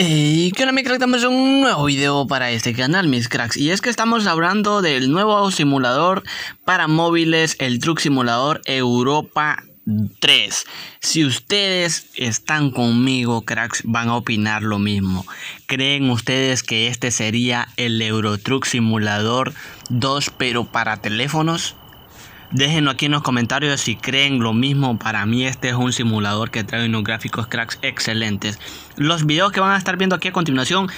Hey, ¿qué onda mi Estamos en un nuevo video para este canal, mis cracks. Y es que estamos hablando del nuevo simulador para móviles, el Truck Simulador Europa 3. Si ustedes están conmigo, cracks, van a opinar lo mismo. ¿Creen ustedes que este sería el Euro Truck Simulador 2, pero para teléfonos? Déjenlo aquí en los comentarios si creen lo mismo. Para mí este es un simulador que trae unos gráficos cracks excelentes. Los videos que van a estar viendo aquí a continuación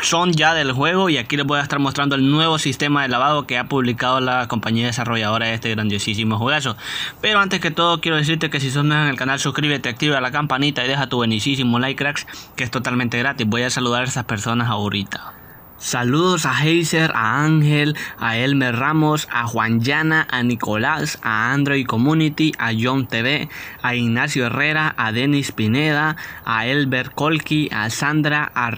son ya del juego y aquí les voy a estar mostrando el nuevo sistema de lavado que ha publicado la compañía desarrolladora de este grandiosísimo juegazo. Pero antes que todo quiero decirte que si son nuevos en el canal suscríbete, activa la campanita y deja tu buenísimo like cracks que es totalmente gratis. Voy a saludar a esas personas ahorita. Saludos a Heiser, a Ángel, a Elmer Ramos, a Juan Llana, a Nicolás, a Android Community, a John TV, a Ignacio Herrera, a Denis Pineda, a Elbert Colqui, a Sandra, a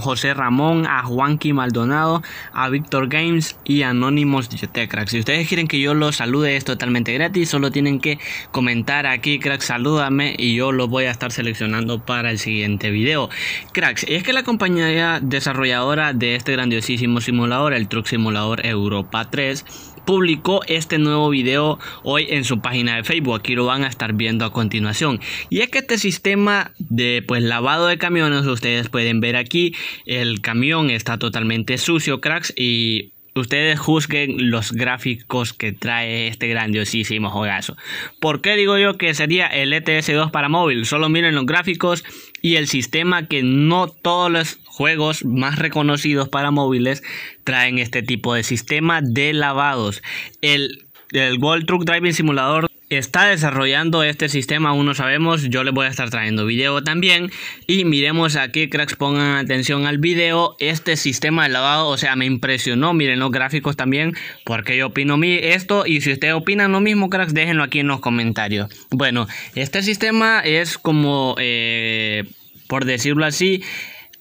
José Ramón, a Juanqui Maldonado, a Victor Games y Anónimos GT Si ustedes quieren que yo los salude es totalmente gratis, solo tienen que comentar aquí, Cracks, salúdame y yo los voy a estar seleccionando para el siguiente video. Cracks, es que la compañía desarrolladora de este grandiosísimo simulador, el Truck Simulador Europa 3, publicó este nuevo video hoy en su página de Facebook. Aquí lo van a estar viendo a continuación. Y es que este sistema de pues lavado de camiones, ustedes pueden ver aquí, el camión está totalmente sucio, cracks, y ustedes juzguen los gráficos que trae este grandiosísimo juegazo. ¿Por qué digo yo que sería el ETS2 para móvil? Solo miren los gráficos y el sistema que no todos los juegos más reconocidos para móviles traen este tipo de sistema de lavados. El, el World Truck Driving Simulator está desarrollando este sistema, aún no sabemos, yo les voy a estar trayendo video también y miremos aquí cracks pongan atención al video, este sistema de lavado, o sea, me impresionó, miren los gráficos también, porque yo opino esto y si ustedes opinan lo mismo cracks, déjenlo aquí en los comentarios. Bueno, este sistema es como, eh, por decirlo así,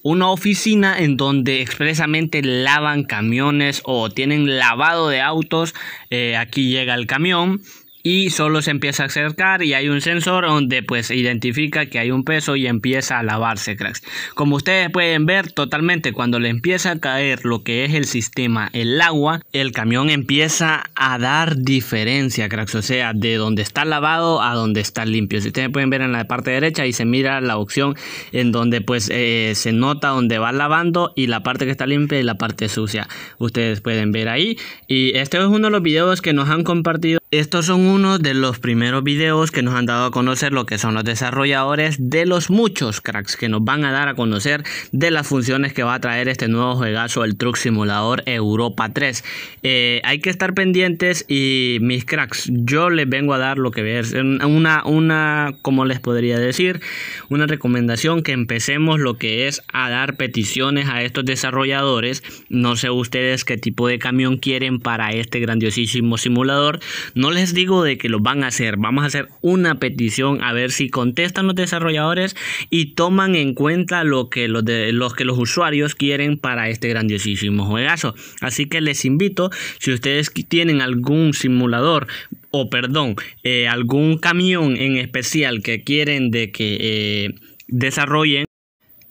una oficina en donde expresamente lavan camiones o tienen lavado de autos. Eh, aquí llega el camión, y solo se empieza a acercar y hay un sensor donde pues identifica que hay un peso y empieza a lavarse cracks como ustedes pueden ver totalmente cuando le empieza a caer lo que es el sistema el agua el camión empieza a dar diferencia cracks o sea de donde está lavado a donde está limpio si ustedes pueden ver en la parte derecha y se mira la opción en donde pues eh, se nota donde va lavando y la parte que está limpia y la parte sucia ustedes pueden ver ahí y este es uno de los videos que nos han compartido estos son unos de los primeros videos que nos han dado a conocer lo que son los desarrolladores de los muchos cracks que nos van a dar a conocer de las funciones que va a traer este nuevo juegazo, el Truck Simulador Europa 3. Eh, hay que estar pendientes y mis cracks, yo les vengo a dar lo que es una, una, como les podría decir, una recomendación que empecemos lo que es a dar peticiones a estos desarrolladores. No sé ustedes qué tipo de camión quieren para este grandiosísimo simulador no les digo de que lo van a hacer, vamos a hacer una petición a ver si contestan los desarrolladores y toman en cuenta lo que los, de, los que los usuarios quieren para este grandiosísimo juegazo. Así que les invito, si ustedes tienen algún simulador o perdón, eh, algún camión en especial que quieren de que eh, desarrollen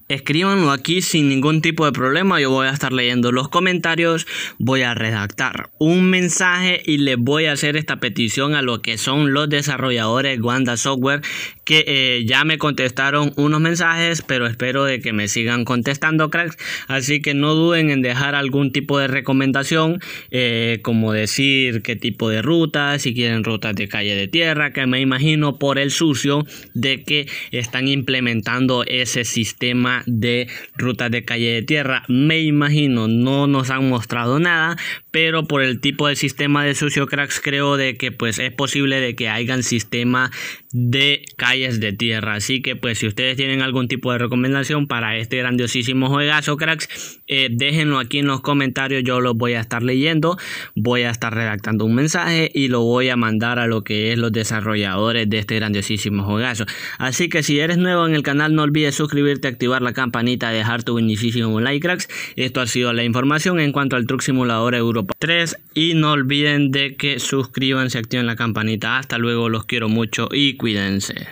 Escríbanlo aquí sin ningún tipo de problema, yo voy a estar leyendo los comentarios, voy a redactar un mensaje y les voy a hacer esta petición a lo que son los desarrolladores Wanda Software que eh, ya me contestaron unos mensajes, pero espero de que me sigan contestando cracks, así que no duden en dejar algún tipo de recomendación, eh, como decir qué tipo de rutas, si quieren rutas de calle de tierra, que me imagino por el sucio de que están implementando ese sistema de rutas de calle de tierra. Me imagino, no nos han mostrado nada, pero por el tipo de sistema de Sucio Cracks creo de que pues es posible de que hayan sistema de calles de tierra. Así que pues si ustedes tienen algún tipo de recomendación para este grandiosísimo juegazo, cracks, eh, déjenlo aquí en los comentarios, yo los voy a estar leyendo, voy a estar redactando un mensaje y lo voy a mandar a lo que es los desarrolladores de este grandiosísimo juegazo. Así que si eres nuevo en el canal, no olvides suscribirte, activar la campanita, dejar tu buenísimo like, cracks. Esto ha sido la información en cuanto al Truck Simulador Europa 3 y no olviden de que suscríbanse, activen la campanita. Hasta luego, los quiero mucho y cuídense.